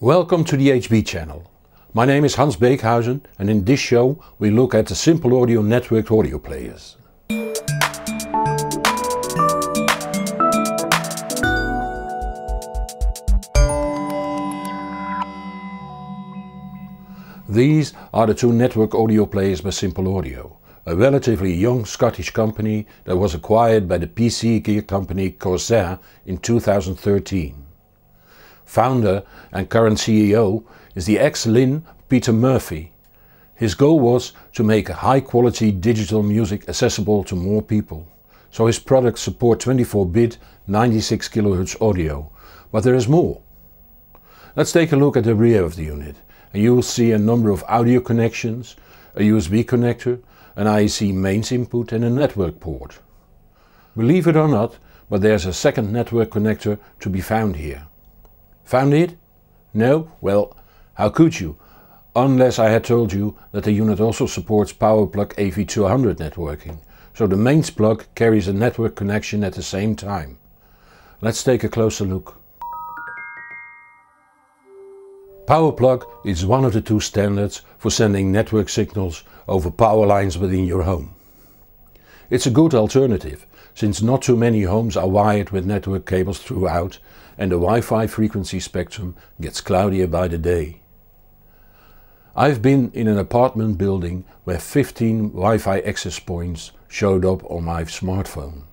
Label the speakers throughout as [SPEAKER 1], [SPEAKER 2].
[SPEAKER 1] Welcome to the HB channel. My name is Hans Beekhuyzen, and in this show we look at the Simple Audio networked audio players. These are the two network audio players by Simple Audio, a relatively young Scottish company that was acquired by the PC gear company Corsair in 2013 founder and current CEO, is the ex-Lin Peter Murphy. His goal was to make high-quality digital music accessible to more people. So his products support 24-bit 96 kHz audio. But there is more. Let's take a look at the rear of the unit and you will see a number of audio connections, a USB connector, an IEC mains input and a network port. Believe it or not, but there's a second network connector to be found here. Found it? No? Well, how could you? Unless I had told you that the unit also supports PowerPlug AV200 networking, so the mains plug carries a network connection at the same time. Let's take a closer look. PowerPlug is one of the two standards for sending network signals over power lines within your home. It's a good alternative, since not too many homes are wired with network cables throughout and the Wi-Fi frequency spectrum gets cloudier by the day. I've been in an apartment building where 15 Wi-Fi access points showed up on my smartphone.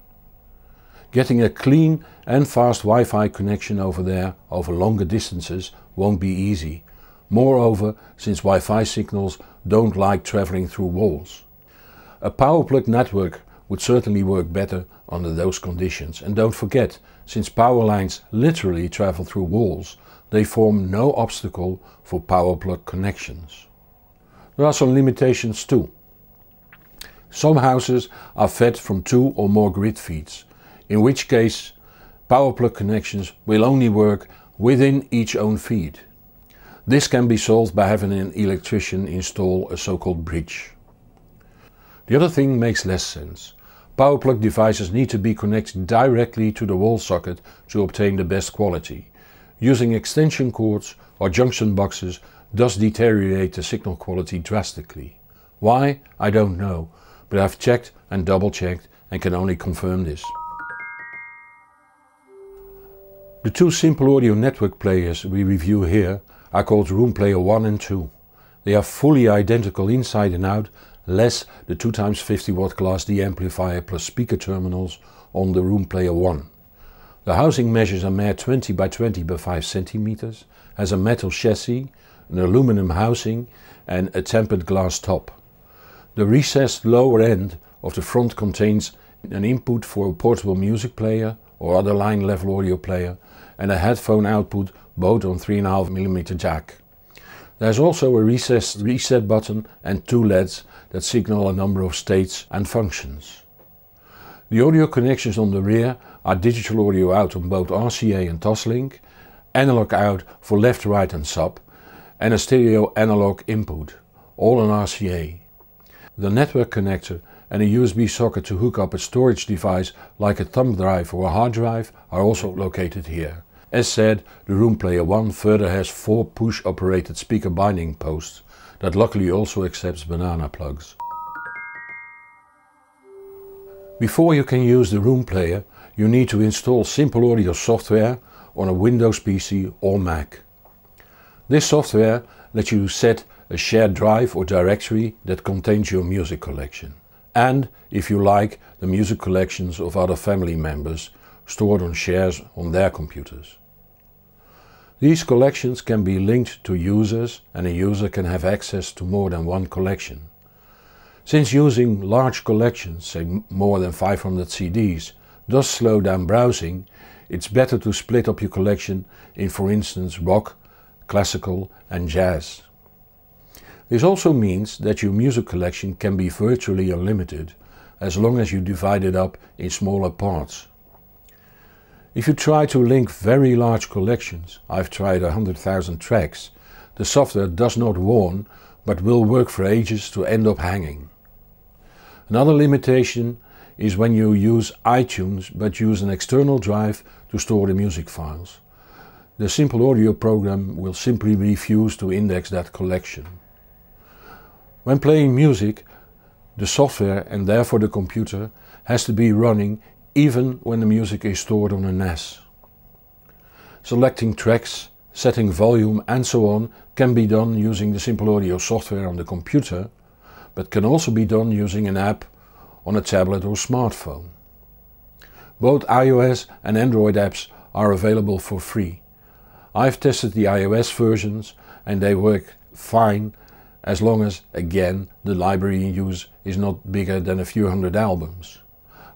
[SPEAKER 1] Getting a clean and fast Wi-Fi connection over there over longer distances won't be easy, moreover since Wi-Fi signals don't like traveling through walls. A power plug network would certainly work better under those conditions. And don't forget, since power lines literally travel through walls, they form no obstacle for power plug connections. There are some limitations too. Some houses are fed from two or more grid feeds, in which case power plug connections will only work within each own feed. This can be solved by having an electrician install a so-called bridge. The other thing makes less sense. Power plug devices need to be connected directly to the wall socket to obtain the best quality. Using extension cords or junction boxes does deteriorate the signal quality drastically. Why? I don't know, but I've checked and double checked and can only confirm this. The two simple audio network players we review here are called Room Player 1 and 2. They are fully identical inside and out, less the 2x50 watt class D amplifier plus speaker terminals on the Room Player 1. The housing measures a mere 20 by 20 by 5 centimeters, has a metal chassis, an aluminum housing and a tempered glass top. The recessed lower end of the front contains an input for a portable music player or other line level audio player and a headphone output both on 3.5mm jack. There's also a recessed reset button and two LEDs that signal a number of states and functions. The audio connections on the rear are digital audio out on both RCA and Toslink, analog out for left, right and sub, and a stereo analog input, all on RCA. The network connector and a USB socket to hook up a storage device like a thumb drive or a hard drive are also located here. As said, the Room Player 1 further has four push-operated speaker binding posts that luckily also accepts banana plugs. Before you can use the Room Player, you need to install Simple Audio software on a Windows PC or Mac. This software lets you set a shared drive or directory that contains your music collection. And, if you like, the music collections of other family members stored on shares on their computers. These collections can be linked to users and a user can have access to more than one collection. Since using large collections, say more than 500 CDs, does slow down browsing, it's better to split up your collection in for instance rock, classical and jazz. This also means that your music collection can be virtually unlimited as long as you divide it up in smaller parts. If you try to link very large collections, I've tried 100,000 tracks, the software does not warn but will work for ages to end up hanging. Another limitation is when you use iTunes but use an external drive to store the music files. The Simple Audio program will simply refuse to index that collection. When playing music, the software and therefore the computer has to be running even when the music is stored on a NAS. Selecting tracks, setting volume and so on can be done using the Simple Audio software on the computer, but can also be done using an app on a tablet or smartphone. Both iOS and Android apps are available for free. I've tested the iOS versions and they work fine as long as, again, the library in use is not bigger than a few hundred albums.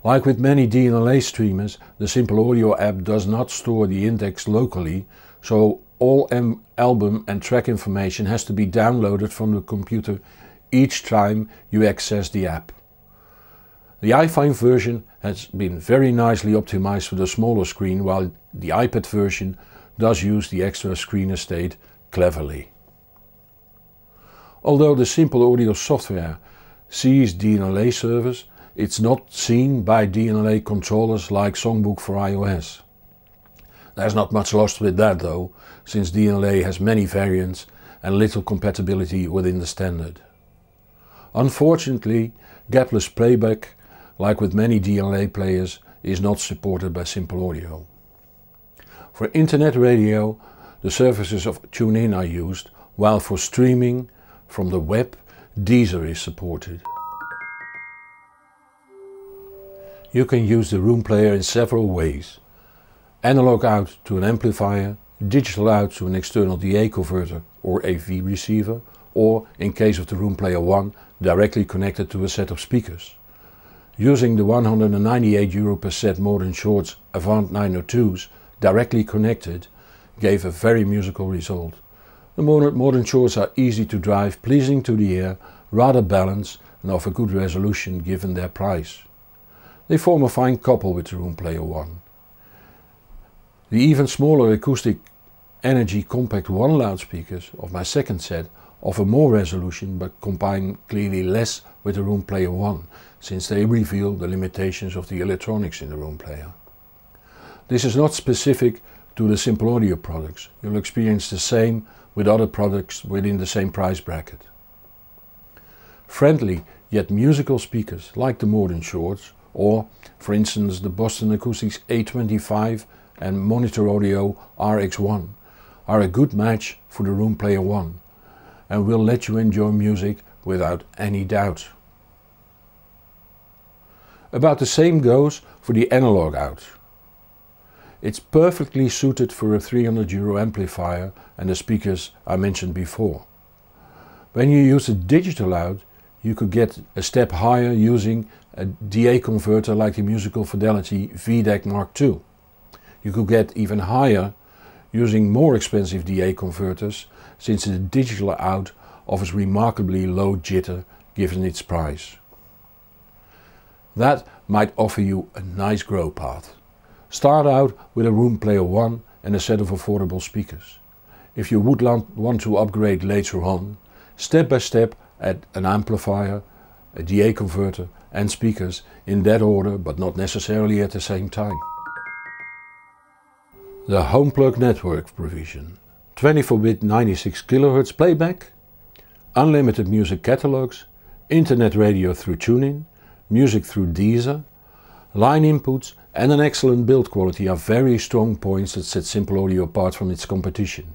[SPEAKER 1] Like with many DLNA streamers, the Simple Audio app does not store the index locally, so all album and track information has to be downloaded from the computer each time you access the app. The iPhone version has been very nicely optimized for the smaller screen, while the iPad version does use the extra screen estate cleverly. Although the Simple Audio software sees DLNA servers, it's not seen by DLNA controllers like Songbook for iOS. There's not much lost with that though, since DLNA has many variants and little compatibility within the standard. Unfortunately, gapless playback, like with many DLNA players, is not supported by Simple Audio. For internet radio, the services of TuneIn are used, while for streaming from the web, Deezer is supported. You can use the room player in several ways. Analog out to an amplifier, digital out to an external DA converter or AV receiver, or in case of the room player 1, directly connected to a set of speakers. Using the 198 euro per set modern shorts Avant 902s directly connected gave a very musical result. The modern shorts are easy to drive, pleasing to the ear, rather balanced and offer good resolution given their price. They form a fine couple with Room Player 1. The even smaller acoustic Energy Compact 1 loudspeakers of my second set offer more resolution but combine clearly less with the Room Player 1 since they reveal the limitations of the electronics in the Room Player. This is not specific to the Simple Audio products, you'll experience the same with other products within the same price bracket. Friendly yet musical speakers like the Morden Shorts or, for instance, the Boston Acoustics A25 and Monitor Audio RX1 are a good match for the Room Player 1 and will let you enjoy music without any doubt. About the same goes for the analog out. It's perfectly suited for a 300 euro amplifier and the speakers I mentioned before. When you use a digital out, you could get a step higher using a DA converter like the Musical Fidelity VDAC Mark II. You could get even higher using more expensive DA converters since the digital out offers remarkably low jitter given its price. That might offer you a nice grow path. Start out with a Room Player 1 and a set of affordable speakers. If you would want to upgrade later on, step by step add an amplifier, a DA converter and speakers in that order but not necessarily at the same time. The HomePlug network provision 24-bit 96 kHz playback, unlimited music catalogs, internet radio through tuning, music through Deezer, line inputs and an excellent build quality are very strong points that set Simple Audio apart from its competition.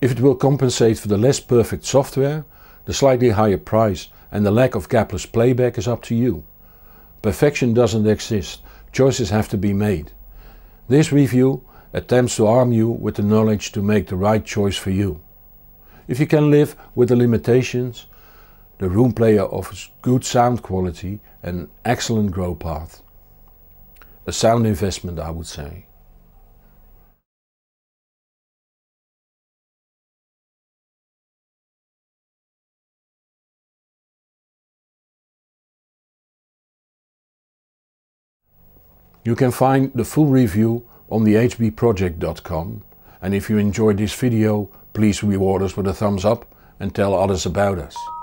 [SPEAKER 1] If it will compensate for the less perfect software, the slightly higher price and the lack of gapless playback is up to you. Perfection doesn't exist, choices have to be made. This review attempts to arm you with the knowledge to make the right choice for you. If you can live with the limitations, the room player offers good sound quality and excellent grow path. A sound investment I would say. You can find the full review on thehbproject.com and if you enjoyed this video please reward us with a thumbs up and tell others about us.